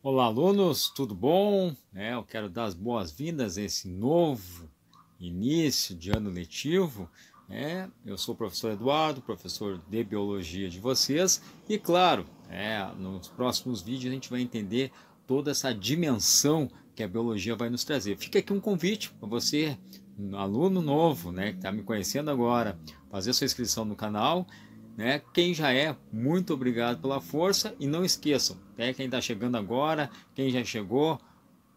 Olá, alunos, tudo bom? É, eu quero dar as boas-vindas a esse novo início de ano letivo. É, eu sou o professor Eduardo, professor de biologia de vocês, e claro, é, nos próximos vídeos a gente vai entender toda essa dimensão que a biologia vai nos trazer. Fica aqui um convite para você, um aluno novo, né, que está me conhecendo agora, fazer sua inscrição no canal né? Quem já é, muito obrigado pela força e não esqueçam, né? quem está chegando agora, quem já chegou,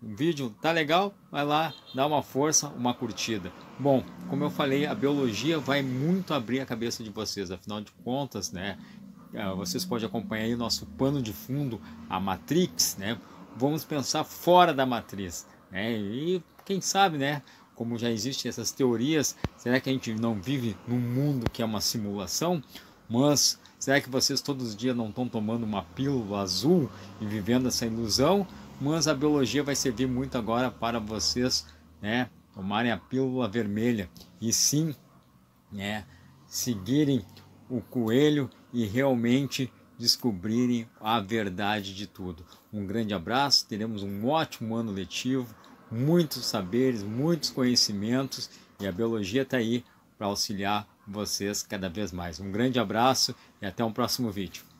o vídeo tá legal? Vai lá, dá uma força, uma curtida. Bom, como eu falei, a biologia vai muito abrir a cabeça de vocês, afinal de contas, né? É, vocês podem acompanhar aí o nosso pano de fundo, a Matrix, né? Vamos pensar fora da matriz, né? E quem sabe, né? Como já existem essas teorias, será que a gente não vive num mundo que é uma simulação? Mas será que vocês todos os dias não estão tomando uma pílula azul e vivendo essa ilusão? Mas a biologia vai servir muito agora para vocês né, tomarem a pílula vermelha e sim né, seguirem o coelho e realmente descobrirem a verdade de tudo. Um grande abraço, teremos um ótimo ano letivo, muitos saberes, muitos conhecimentos e a biologia está aí para auxiliar vocês cada vez mais. Um grande abraço e até um próximo vídeo.